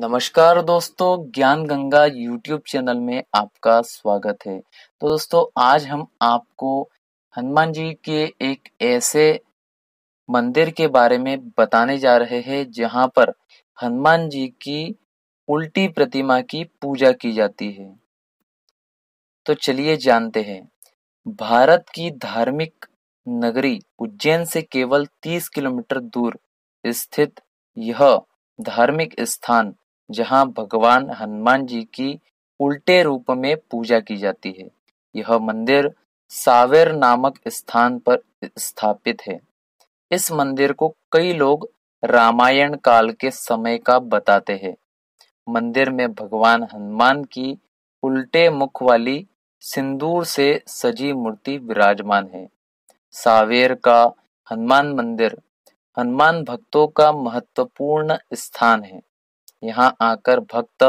नमस्कार दोस्तों ज्ञान गंगा यूट्यूब चैनल में आपका स्वागत है तो दोस्तों आज हम आपको हनुमान जी के एक ऐसे मंदिर के बारे में बताने जा रहे हैं जहाँ पर हनुमान जी की उल्टी प्रतिमा की पूजा की जाती है तो चलिए जानते हैं भारत की धार्मिक नगरी उज्जैन से केवल 30 किलोमीटर दूर स्थित यह धार्मिक स्थान जहां भगवान हनुमान जी की उल्टे रूप में पूजा की जाती है यह मंदिर सावेर नामक स्थान पर स्थापित है इस मंदिर को कई लोग रामायण काल के समय का बताते हैं मंदिर में भगवान हनुमान की उल्टे मुख वाली सिंदूर से सजी मूर्ति विराजमान है सावेर का हनुमान मंदिर हनुमान भक्तों का महत्वपूर्ण स्थान है यहाँ आकर भक्त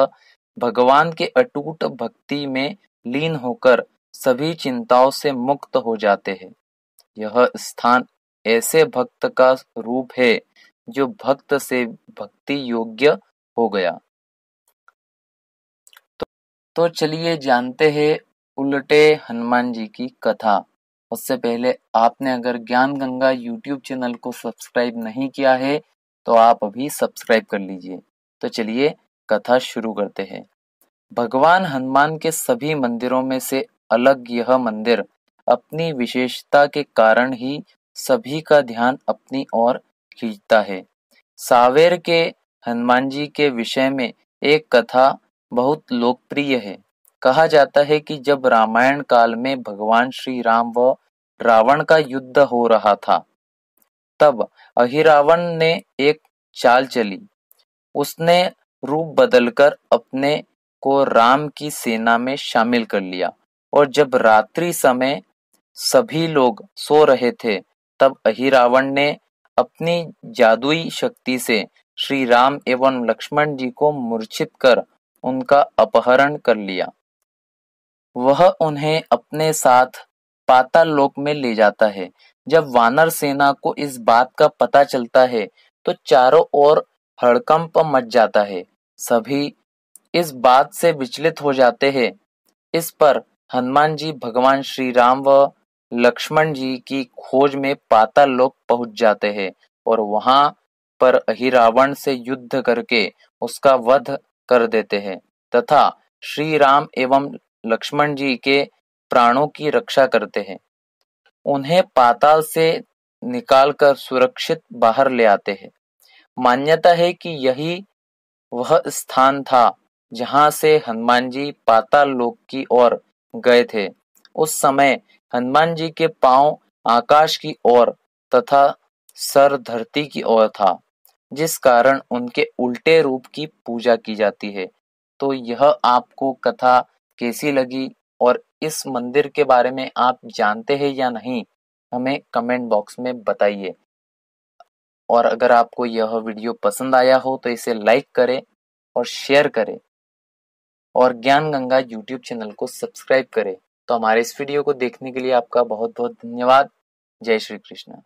भगवान के अटूट भक्ति में लीन होकर सभी चिंताओं से मुक्त हो जाते हैं यह स्थान ऐसे भक्त का रूप है जो भक्त से भक्ति योग्य हो गया तो, तो चलिए जानते हैं उल्टे हनुमान जी की कथा उससे पहले आपने अगर ज्ञान गंगा यूट्यूब चैनल को सब्सक्राइब नहीं किया है तो आप अभी सब्सक्राइब कर लीजिए तो चलिए कथा शुरू करते हैं भगवान हनुमान के सभी मंदिरों में से अलग यह मंदिर अपनी विशेषता के कारण ही सभी का ध्यान अपनी ओर खींचता है सावेर के हनुमान जी के विषय में एक कथा बहुत लोकप्रिय है कहा जाता है कि जब रामायण काल में भगवान श्री राम व रावण का युद्ध हो रहा था तब अहिरावण ने एक चाल चली उसने रूप बदलकर अपने को राम की सेना में शामिल कर लिया और जब रात्रि समय सभी लोग सो रहे थे तब अहिरावण ने अपनी जादुई शक्ति से श्री राम एवं लक्ष्मण जी को मूर्छित कर उनका अपहरण कर लिया वह उन्हें अपने साथ पाताल लोक में ले जाता है जब वानर सेना को इस बात का पता चलता है तो चारों ओर हड़कंप मच जाता है सभी इस बात से विचलित हो जाते हैं इस पर हनुमान जी भगवान श्री राम व लक्ष्मण जी की खोज में पाताल लोक पहुंच जाते हैं और वहां पर अहिरावण से युद्ध करके उसका वध कर देते हैं तथा श्री राम एवं लक्ष्मण जी के प्राणों की रक्षा करते हैं उन्हें पाताल से निकालकर सुरक्षित बाहर ले आते हैं मान्यता है कि यही वह स्थान था जहां से हनुमान जी पाताल लोक की ओर गए थे उस समय हनुमान जी के पांव आकाश की ओर तथा सर धरती की ओर था जिस कारण उनके उल्टे रूप की पूजा की जाती है तो यह आपको कथा कैसी लगी और इस मंदिर के बारे में आप जानते हैं या नहीं हमें कमेंट बॉक्स में बताइए और अगर आपको यह वीडियो पसंद आया हो तो इसे लाइक करें और शेयर करें और ज्ञान गंगा यूट्यूब चैनल को सब्सक्राइब करें तो हमारे इस वीडियो को देखने के लिए आपका बहुत बहुत धन्यवाद जय श्री कृष्ण